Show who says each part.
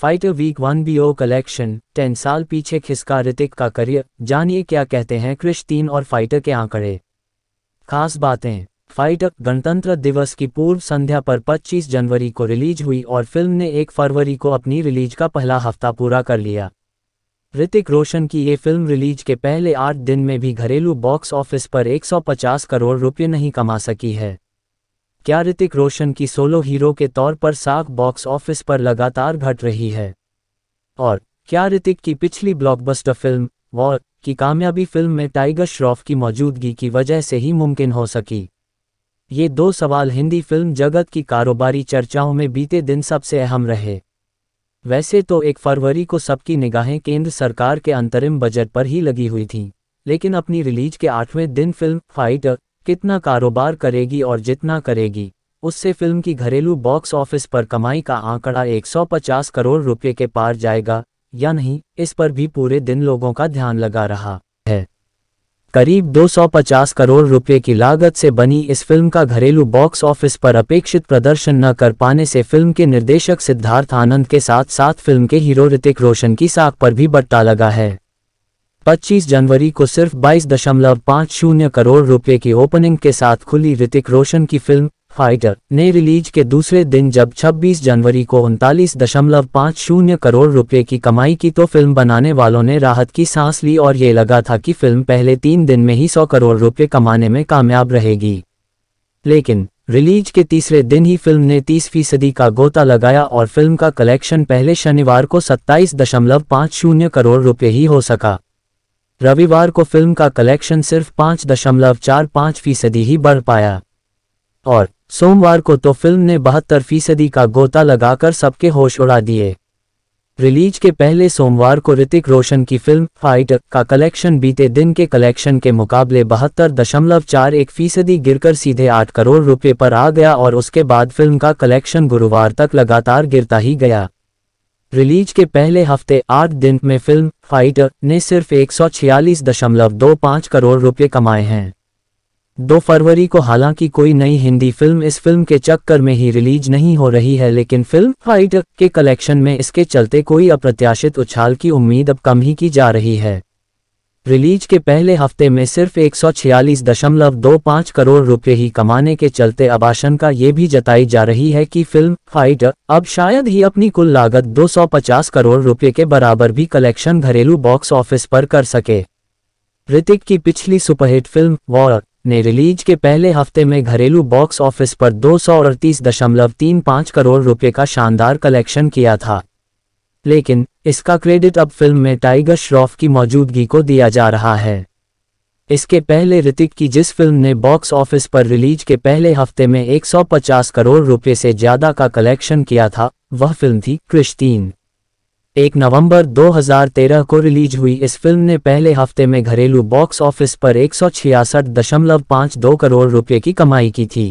Speaker 1: fighter week one B O collection ten साल पीछे खिसका ऋतिक का करियर जानिए क्या कहते हैं क्रिश तीन और फाइटर के आंकड़े खास बातें फाइटर गणतंत्र दिवस की पूर्व संध्या पर 25 जनवरी को रिलीज हुई और फिल्म ने 1 फरवरी को अपनी रिलीज का पहला हफ्ता पूरा कर लिया ऋतिक रोशन की ये फिल्म रिलीज के पहले आठ दिन में भी घरेलू बॉक्स ऑफिस पर 150 करोड़ रुपये नहीं कमा सकी है क्या ऋतिक रोशन की सोलो हीरो के तौर पर साख बॉक्स ऑफिस पर लगातार घट रही है और क्या ऋतिक की पिछली ब्लॉकबस्टर फिल्म वॉर की कामयाबी फिल्म में टाइगर श्रॉफ की मौजूदगी की वजह से ही मुमकिन हो सकी ये दो सवाल हिंदी फिल्म जगत की कारोबारी चर्चाओं में बीते दिन सबसे अहम रहे वैसे तो एक फरवरी को सबकी निगाहें केंद्र सरकार के अंतरिम बजट पर ही लगी हुई थीं लेकिन अपनी रिलीज के आठवें दिन फिल्म फाइटर कितना कारोबार करेगी और जितना करेगी उससे फिल्म की घरेलू बॉक्स ऑफिस पर कमाई का आंकड़ा 150 करोड़ रुपए के पार जाएगा या नहीं इस पर भी पूरे दिन लोगों का ध्यान लगा रहा है करीब 250 करोड़ रुपए की लागत से बनी इस फिल्म का घरेलू बॉक्स ऑफिस पर अपेक्षित प्रदर्शन न कर पाने से फिल्म के निर्देशक सिद्धार्थ आनंद के साथ साथ फिल्म के हीरो ऋतिक रोशन की साख पर भी बट्टा लगा है 25 जनवरी को सिर्फ 22.50 करोड़ रुपए की ओपनिंग के साथ खुली ऋतिक रोशन की फिल्म फाइटर ने रिलीज के दूसरे दिन जब 26 जनवरी को उनतालीस दशमलव पाँच शून्य करोड़ रुपए की कमाई की तो फिल्म बनाने वालों ने राहत की सांस ली और ये लगा था कि फिल्म पहले तीन दिन में ही सौ करोड़ रुपए कमाने में कामयाब रहेगी लेकिन रिलीज के तीसरे दिन ही फिल्म ने तीस फीसदी का गोता लगाया और फिल्म का कलेक्शन पहले शनिवार को सत्ताईस दशमलव पाँच शून्य करोड़ रुपये ही हो सका रविवार को फिल्म का कलेक्शन सिर्फ पाँच दशमलव चार पाँच फीसदी ही बढ़ पाया और सोमवार को तो फिल्म ने बहत्तर फीसदी का गोता लगाकर सबके होश उड़ा दिए रिलीज के पहले सोमवार को ऋतिक रोशन की फिल्म फाइट का कलेक्शन बीते दिन के कलेक्शन के मुकाबले बहत्तर दशमलव चार एक फीसदी गिरकर सीधे आठ करोड़ रुपए पर आ गया और उसके बाद फिल्म का कलेक्शन गुरुवार तक लगातार गिरता ही गया रिलीज के पहले हफ्ते आठ दिन में फिल्म फाइटर ने सिर्फ एक करोड़ रुपए कमाए हैं दो फरवरी को हालांकि कोई नई हिंदी फिल्म इस फिल्म के चक्कर में ही रिलीज नहीं हो रही है लेकिन फिल्म फाइटर के कलेक्शन में इसके चलते कोई अप्रत्याशित उछाल की उम्मीद अब कम ही की जा रही है रिलीज के पहले हफ्ते में सिर्फ एक करोड़ रुपए ही कमाने के चलते अब आशंका ये भी जताई जा रही है कि फिल्म फाइट अब शायद ही अपनी कुल लागत 250 करोड़ रुपए के बराबर भी कलेक्शन घरेलू बॉक्स ऑफिस पर कर सके ऋतिक की पिछली सुपरहिट फिल्म वॉर ने रिलीज के पहले हफ्ते में घरेलू बॉक्स ऑफिस पर दो करोड़ रुपये का शानदार कलेक्शन किया था लेकिन इसका क्रेडिट अब फिल्म में टाइगर श्रॉफ की मौजूदगी को दिया जा रहा है इसके पहले ऋतिक की जिस फिल्म ने बॉक्स ऑफिस पर रिलीज के पहले हफ्ते में 150 करोड़ रुपए से ज्यादा का कलेक्शन किया था वह फिल्म थी क्रिश्तीन एक नवंबर 2013 को रिलीज हुई इस फिल्म ने पहले हफ्ते में घरेलू बॉक्स ऑफिस पर एक करोड़ रुपए की कमाई की थी